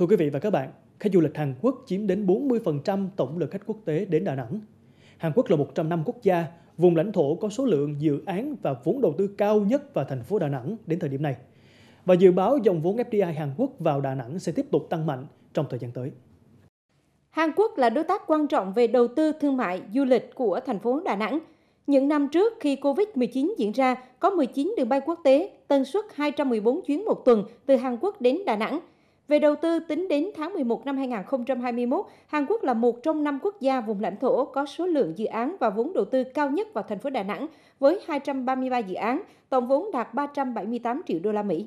Thưa quý vị và các bạn, khách du lịch Hàn Quốc chiếm đến 40% tổng lượng khách quốc tế đến Đà Nẵng. Hàn Quốc là một trong năm quốc gia, vùng lãnh thổ có số lượng dự án và vốn đầu tư cao nhất vào thành phố Đà Nẵng đến thời điểm này. Và dự báo dòng vốn FDI Hàn Quốc vào Đà Nẵng sẽ tiếp tục tăng mạnh trong thời gian tới. Hàn Quốc là đối tác quan trọng về đầu tư thương mại, du lịch của thành phố Đà Nẵng. Những năm trước khi COVID-19 diễn ra, có 19 đường bay quốc tế, tần suất 214 chuyến một tuần từ Hàn Quốc đến Đà Nẵng – về đầu tư, tính đến tháng 11 năm 2021, Hàn Quốc là một trong năm quốc gia vùng lãnh thổ có số lượng dự án và vốn đầu tư cao nhất vào thành phố Đà Nẵng với 233 dự án, tổng vốn đạt 378 triệu đô la Mỹ.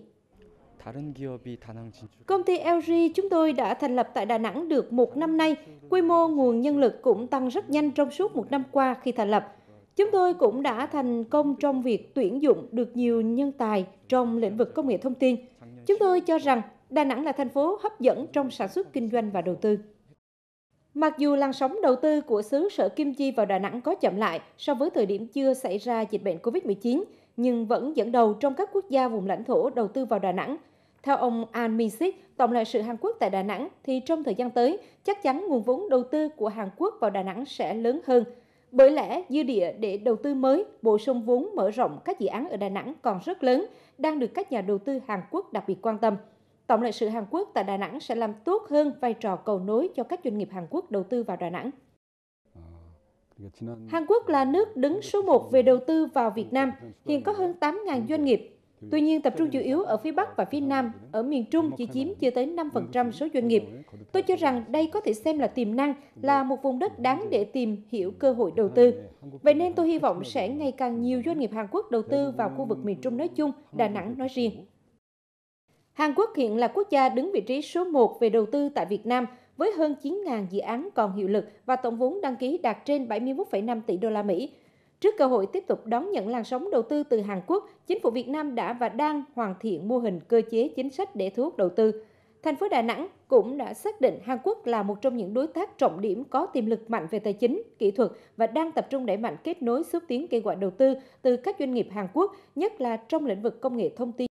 Công ty LG chúng tôi đã thành lập tại Đà Nẵng được một năm nay. Quy mô nguồn nhân lực cũng tăng rất nhanh trong suốt một năm qua khi thành lập. Chúng tôi cũng đã thành công trong việc tuyển dụng được nhiều nhân tài trong lĩnh vực công nghệ thông tin. Chúng tôi cho rằng Đà Nẵng là thành phố hấp dẫn trong sản xuất kinh doanh và đầu tư. Mặc dù làn sóng đầu tư của xứ sở Kim Chi vào Đà Nẵng có chậm lại so với thời điểm chưa xảy ra dịch bệnh COVID-19, nhưng vẫn dẫn đầu trong các quốc gia vùng lãnh thổ đầu tư vào Đà Nẵng. Theo ông An Min-sik, Tổng lãnh sự Hàn Quốc tại Đà Nẵng, thì trong thời gian tới, chắc chắn nguồn vốn đầu tư của Hàn Quốc vào Đà Nẵng sẽ lớn hơn. Bởi lẽ, dư địa để đầu tư mới, bổ sung vốn mở rộng các dự án ở Đà Nẵng còn rất lớn, đang được các nhà đầu tư Hàn Quốc đặc biệt quan tâm. Tổng lãnh sự Hàn Quốc tại Đà Nẵng sẽ làm tốt hơn vai trò cầu nối cho các doanh nghiệp Hàn Quốc đầu tư vào Đà Nẵng. Hàn Quốc là nước đứng số 1 về đầu tư vào Việt Nam, hiện có hơn 8.000 doanh nghiệp. Tuy nhiên, tập trung chủ yếu ở phía Bắc và phía Nam, ở miền Trung chỉ chiếm chưa tới 5% số doanh nghiệp. Tôi cho rằng đây có thể xem là tiềm năng, là một vùng đất đáng để tìm hiểu cơ hội đầu tư. Vậy nên tôi hy vọng sẽ ngày càng nhiều doanh nghiệp Hàn Quốc đầu tư vào khu vực miền Trung nói chung, Đà Nẵng nói riêng. Hàn Quốc hiện là quốc gia đứng vị trí số 1 về đầu tư tại Việt Nam với hơn 9.000 dự án còn hiệu lực và tổng vốn đăng ký đạt trên 71,5 tỷ đô la Mỹ. Trước cơ hội tiếp tục đón nhận làn sóng đầu tư từ Hàn Quốc, chính phủ Việt Nam đã và đang hoàn thiện mô hình cơ chế chính sách để thu hút đầu tư. Thành phố Đà Nẵng cũng đã xác định Hàn Quốc là một trong những đối tác trọng điểm có tiềm lực mạnh về tài chính, kỹ thuật và đang tập trung đẩy mạnh kết nối xúc tiến kêu gọi đầu tư từ các doanh nghiệp Hàn Quốc, nhất là trong lĩnh vực công nghệ thông tin.